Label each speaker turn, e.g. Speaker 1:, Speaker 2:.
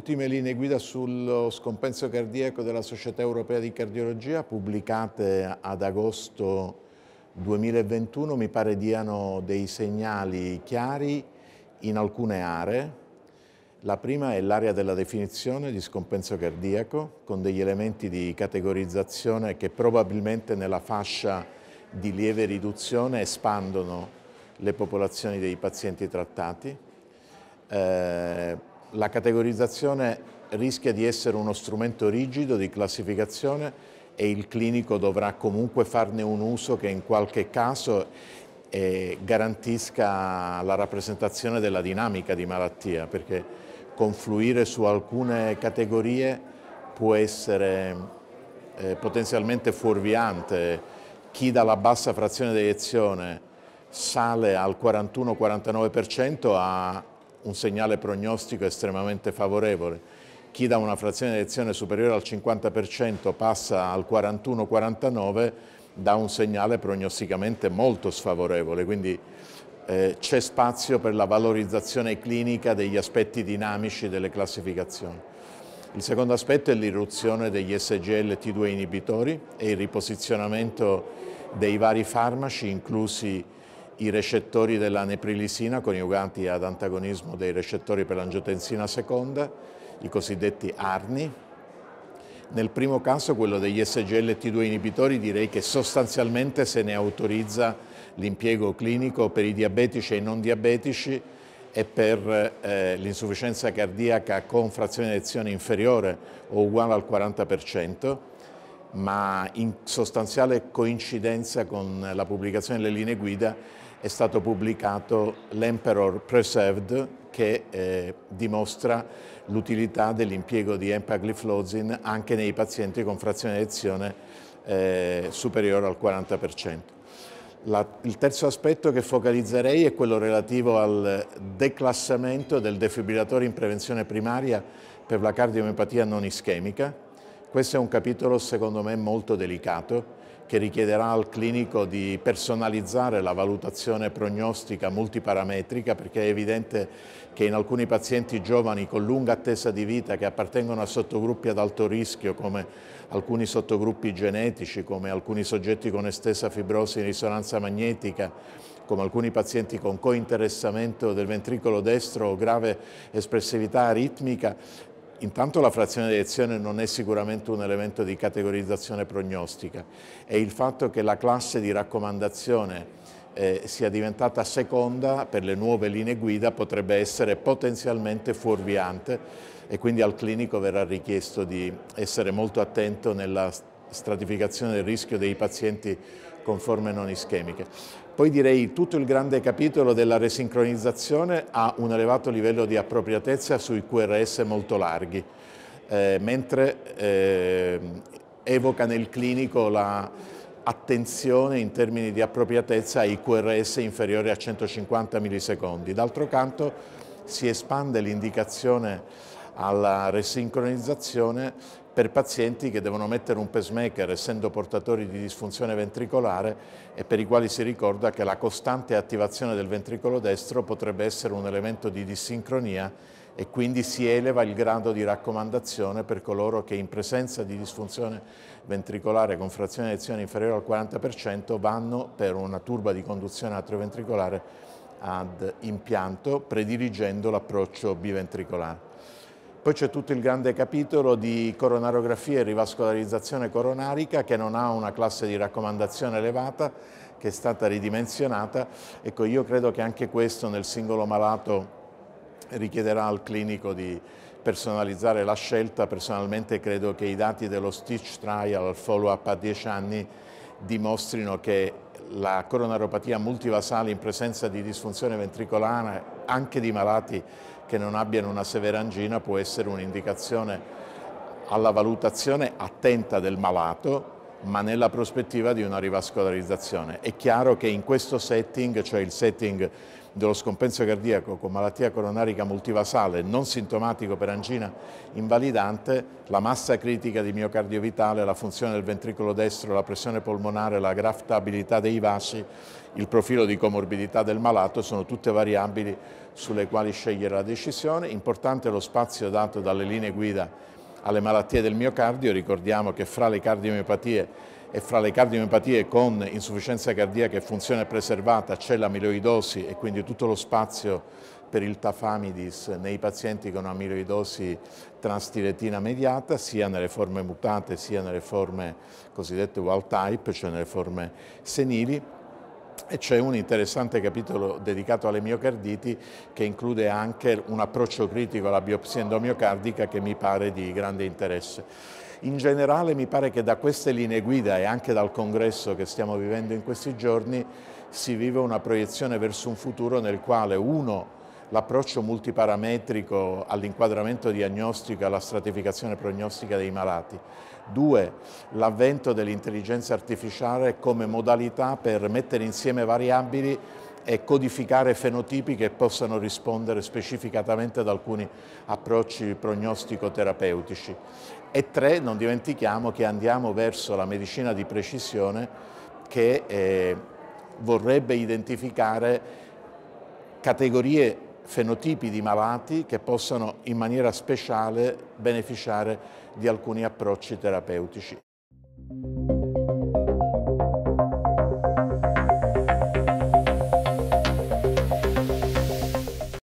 Speaker 1: ultime linee guida sullo scompenso cardiaco della Società Europea di Cardiologia pubblicate ad agosto 2021 mi pare diano dei segnali chiari in alcune aree. La prima è l'area della definizione di scompenso cardiaco con degli elementi di categorizzazione che probabilmente nella fascia di lieve riduzione espandono le popolazioni dei pazienti trattati. Eh, la categorizzazione rischia di essere uno strumento rigido di classificazione e il clinico dovrà comunque farne un uso che in qualche caso eh, garantisca la rappresentazione della dinamica di malattia, perché confluire su alcune categorie può essere eh, potenzialmente fuorviante. Chi dalla bassa frazione di elezione sale al 41-49% ha un segnale prognostico estremamente favorevole. Chi da una frazione di elezione superiore al 50% passa al 41-49% dà un segnale prognosticamente molto sfavorevole, quindi eh, c'è spazio per la valorizzazione clinica degli aspetti dinamici delle classificazioni. Il secondo aspetto è l'irruzione degli SGL t 2 inibitori e il riposizionamento dei vari farmaci, inclusi i recettori della neprilisina coniugati ad antagonismo dei recettori per l'angiotensina seconda, i cosiddetti ARNI. Nel primo caso, quello degli SGLT2 inibitori, direi che sostanzialmente se ne autorizza l'impiego clinico per i diabetici e i non diabetici e per eh, l'insufficienza cardiaca con frazione di lezione inferiore o uguale al 40%, ma in sostanziale coincidenza con la pubblicazione delle linee guida è stato pubblicato L'Emperor Preserved che eh, dimostra l'utilità dell'impiego di empagliflozin anche nei pazienti con frazione di lezione eh, superiore al 40%. La, il terzo aspetto che focalizzerei è quello relativo al declassamento del defibrillatore in prevenzione primaria per la cardiomiopatia non ischemica. Questo è un capitolo secondo me molto delicato che richiederà al clinico di personalizzare la valutazione prognostica multiparametrica perché è evidente che in alcuni pazienti giovani con lunga attesa di vita che appartengono a sottogruppi ad alto rischio come alcuni sottogruppi genetici, come alcuni soggetti con estesa fibrosi in risonanza magnetica, come alcuni pazienti con cointeressamento del ventricolo destro o grave espressività aritmica, Intanto la frazione di elezione non è sicuramente un elemento di categorizzazione prognostica e il fatto che la classe di raccomandazione eh, sia diventata seconda per le nuove linee guida potrebbe essere potenzialmente fuorviante e quindi al clinico verrà richiesto di essere molto attento nella stratificazione del rischio dei pazienti con forme non ischemiche. Poi direi tutto il grande capitolo della resincronizzazione ha un elevato livello di appropriatezza sui QRS molto larghi, eh, mentre eh, evoca nel clinico la attenzione in termini di appropriatezza ai QRS inferiori a 150 millisecondi. D'altro canto si espande l'indicazione alla resincronizzazione per pazienti che devono mettere un pacemaker essendo portatori di disfunzione ventricolare e per i quali si ricorda che la costante attivazione del ventricolo destro potrebbe essere un elemento di disincronia e quindi si eleva il grado di raccomandazione per coloro che in presenza di disfunzione ventricolare con frazione di azione inferiore al 40% vanno per una turba di conduzione atrioventricolare ad impianto prediligendo l'approccio biventricolare. Poi c'è tutto il grande capitolo di coronarografia e rivascolarizzazione coronarica che non ha una classe di raccomandazione elevata, che è stata ridimensionata. Ecco, io credo che anche questo nel singolo malato richiederà al clinico di personalizzare la scelta. Personalmente credo che i dati dello Stitch Trial al follow-up a 10 anni dimostrino che la coronaropatia multivasale in presenza di disfunzione ventricolare anche di malati che non abbiano una severa angina può essere un'indicazione alla valutazione attenta del malato ma nella prospettiva di una rivascolarizzazione. È chiaro che in questo setting, cioè il setting dello scompenso cardiaco con malattia coronarica multivasale non sintomatico per angina invalidante, la massa critica di miocardio vitale, la funzione del ventricolo destro, la pressione polmonare, la graftabilità dei vasi, il profilo di comorbidità del malato sono tutte variabili sulle quali scegliere la decisione. Importante lo spazio dato dalle linee guida alle malattie del miocardio, ricordiamo che fra le cardiomiopatie e fra le cardiomiopatie con insufficienza cardiaca e funzione preservata c'è l'amiloidosi e quindi tutto lo spazio per il tafamidis nei pazienti con amiloidosi transtiretina mediata, sia nelle forme mutate sia nelle forme cosiddette wild type, cioè nelle forme senili e c'è un interessante capitolo dedicato alle miocarditi che include anche un approccio critico alla biopsia endomiocardica che mi pare di grande interesse. In generale mi pare che da queste linee guida e anche dal congresso che stiamo vivendo in questi giorni si vive una proiezione verso un futuro nel quale uno l'approccio multiparametrico all'inquadramento diagnostico e alla stratificazione prognostica dei malati. Due, l'avvento dell'intelligenza artificiale come modalità per mettere insieme variabili e codificare fenotipi che possano rispondere specificatamente ad alcuni approcci prognostico-terapeutici. E tre, non dimentichiamo che andiamo verso la medicina di precisione che eh, vorrebbe identificare categorie fenotipi di malati che possano in maniera speciale beneficiare di alcuni approcci terapeutici.